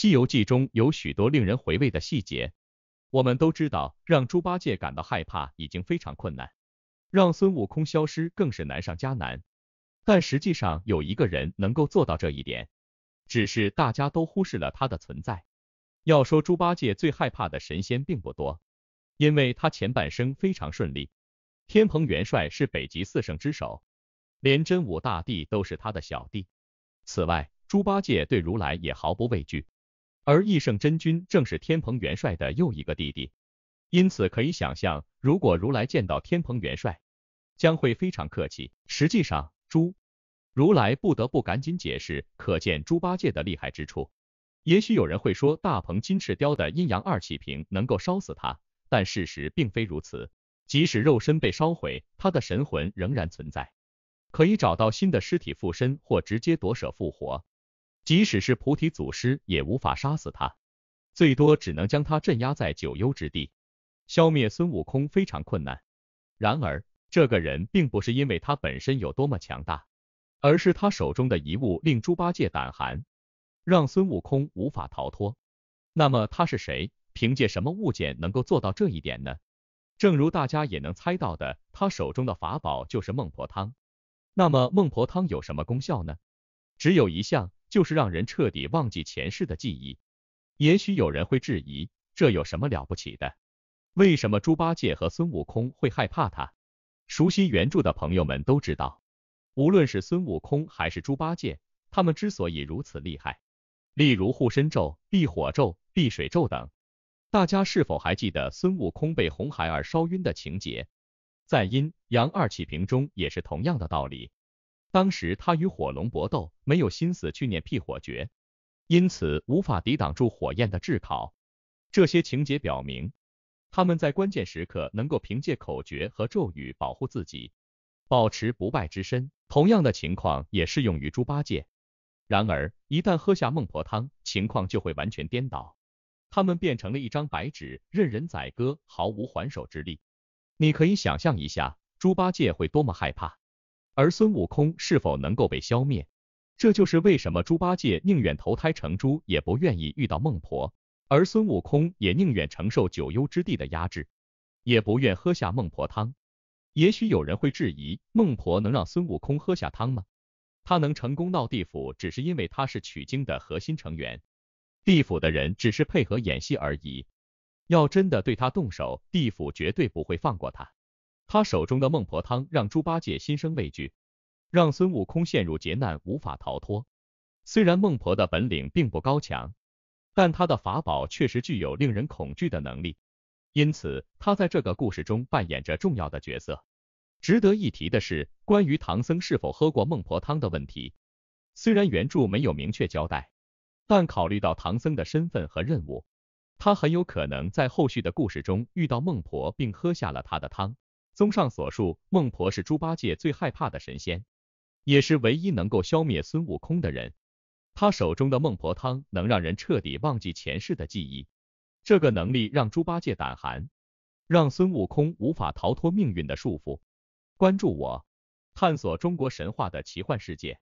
《西游记》中有许多令人回味的细节。我们都知道，让猪八戒感到害怕已经非常困难，让孙悟空消失更是难上加难。但实际上，有一个人能够做到这一点，只是大家都忽视了他的存在。要说猪八戒最害怕的神仙并不多，因为他前半生非常顺利。天蓬元帅是北极四圣之首，连真武大帝都是他的小弟。此外，猪八戒对如来也毫不畏惧。而易圣真君正是天蓬元帅的又一个弟弟，因此可以想象，如果如来见到天蓬元帅，将会非常客气。实际上，猪如来不得不赶紧解释，可见猪八戒的厉害之处。也许有人会说，大鹏金翅雕的阴阳二气瓶能够烧死他，但事实并非如此。即使肉身被烧毁，他的神魂仍然存在，可以找到新的尸体附身，或直接夺舍复活。即使是菩提祖师也无法杀死他，最多只能将他镇压在九幽之地。消灭孙悟空非常困难，然而这个人并不是因为他本身有多么强大，而是他手中的遗物令猪八戒胆寒，让孙悟空无法逃脱。那么他是谁？凭借什么物件能够做到这一点呢？正如大家也能猜到的，他手中的法宝就是孟婆汤。那么孟婆汤有什么功效呢？只有一项。就是让人彻底忘记前世的记忆。也许有人会质疑，这有什么了不起的？为什么猪八戒和孙悟空会害怕他？熟悉原著的朋友们都知道，无论是孙悟空还是猪八戒，他们之所以如此厉害，例如护身咒、避火咒、避水咒等，大家是否还记得孙悟空被红孩儿烧晕的情节？在阴阳二气瓶中也是同样的道理。当时他与火龙搏斗，没有心思去念辟火诀，因此无法抵挡住火焰的炙烤。这些情节表明，他们在关键时刻能够凭借口诀和咒语保护自己，保持不败之身。同样的情况也适用于猪八戒，然而一旦喝下孟婆汤，情况就会完全颠倒，他们变成了一张白纸，任人宰割，毫无还手之力。你可以想象一下，猪八戒会多么害怕。而孙悟空是否能够被消灭，这就是为什么猪八戒宁愿投胎成猪，也不愿意遇到孟婆，而孙悟空也宁愿承受九幽之地的压制，也不愿喝下孟婆汤。也许有人会质疑，孟婆能让孙悟空喝下汤吗？他能成功闹地府，只是因为他是取经的核心成员，地府的人只是配合演戏而已。要真的对他动手，地府绝对不会放过他。他手中的孟婆汤让猪八戒心生畏惧，让孙悟空陷入劫难无法逃脱。虽然孟婆的本领并不高强，但她的法宝确实具有令人恐惧的能力，因此她在这个故事中扮演着重要的角色。值得一提的是，关于唐僧是否喝过孟婆汤的问题，虽然原著没有明确交代，但考虑到唐僧的身份和任务，他很有可能在后续的故事中遇到孟婆并喝下了她的汤。综上所述，孟婆是猪八戒最害怕的神仙，也是唯一能够消灭孙悟空的人。他手中的孟婆汤能让人彻底忘记前世的记忆，这个能力让猪八戒胆寒，让孙悟空无法逃脱命运的束缚。关注我，探索中国神话的奇幻世界。